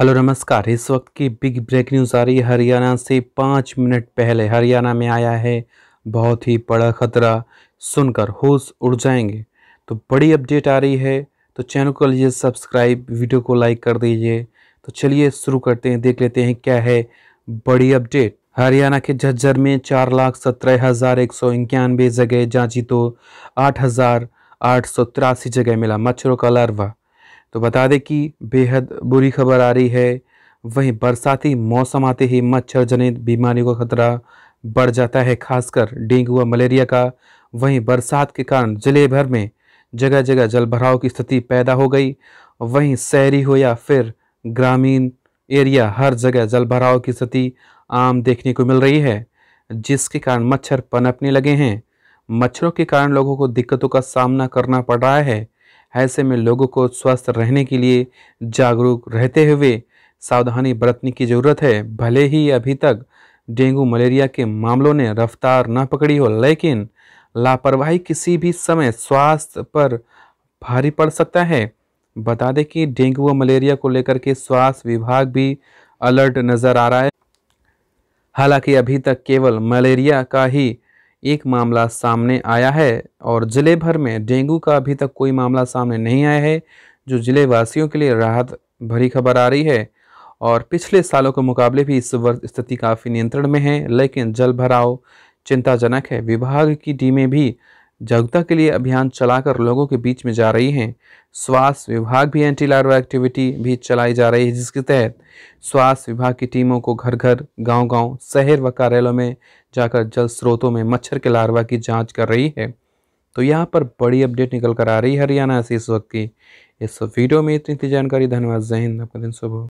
hello नमस्कार इस वक्त की बिग ब्रेक न्यूज़ आ रही है हरियाणा से पाँच मिनट पहले हरियाणा में आया है बहुत ही बड़ा खतरा सुनकर होश उड़ जाएंगे तो बड़ी अपडेट आ रही है तो चैनल को लीजिए सब्सक्राइब वीडियो को लाइक कर दीजिए तो चलिए शुरू करते हैं देख लेते हैं क्या है बड़ी अपडेट हरियाणा के झज्जर में चार लाख सत्रह हज़ार एक सौ इक्यानवे जगह जाँची तो आठ हज़ार आठ सौ तिरासी जगह मिला मच्छरों का लार्वा तो बता दें कि बेहद बुरी खबर आ रही है वहीं बरसाती मौसम आते ही मच्छर जनित बीमारियों का खतरा बढ़ जाता है खासकर डेंगू व मलेरिया का वहीं बरसात के कारण जिले भर में जगह जगह जलभराव की स्थिति पैदा हो गई वहीं शहरी हो या फिर ग्रामीण एरिया हर जगह जलभराव की स्थिति आम देखने को मिल रही है जिसके कारण मच्छर पनपने लगे हैं मच्छरों के कारण लोगों को दिक्कतों का सामना करना पड़ रहा है ऐसे में लोगों को स्वस्थ रहने के लिए जागरूक रहते हुए सावधानी बरतने की ज़रूरत है भले ही अभी तक डेंगू मलेरिया के मामलों ने रफ्तार न पकड़ी हो लेकिन लापरवाही किसी भी समय स्वास्थ्य पर भारी पड़ सकता है बता दें कि डेंगू व मलेरिया को लेकर के स्वास्थ्य विभाग भी अलर्ट नज़र आ रहा है हालांकि अभी तक केवल मलेरिया का ही एक मामला सामने आया है और ज़िले भर में डेंगू का अभी तक कोई मामला सामने नहीं आया है जो ज़िले वासियों के लिए राहत भरी खबर आ रही है और पिछले सालों के मुकाबले भी इस वर्ष स्थिति काफ़ी नियंत्रण में है लेकिन जल भराव चिंताजनक है विभाग की टीमें भी जागरूकता के लिए अभियान चलाकर लोगों के बीच में जा रही हैं स्वास्थ्य विभाग भी एंटी लार्वा एक्टिविटी भी चलाई जा रही है जिसके तहत स्वास्थ्य विभाग की टीमों को घर घर गांव गांव शहर व कार्यालयों में जाकर जल स्रोतों में मच्छर के लार्वा की जांच कर रही है तो यहाँ पर बड़ी अपडेट निकल कर आ रही है हरियाणा से इस वक्त की इस वीडियो में इतनी जानकारी धन्यवाद जहिंद आपका दिन शुभ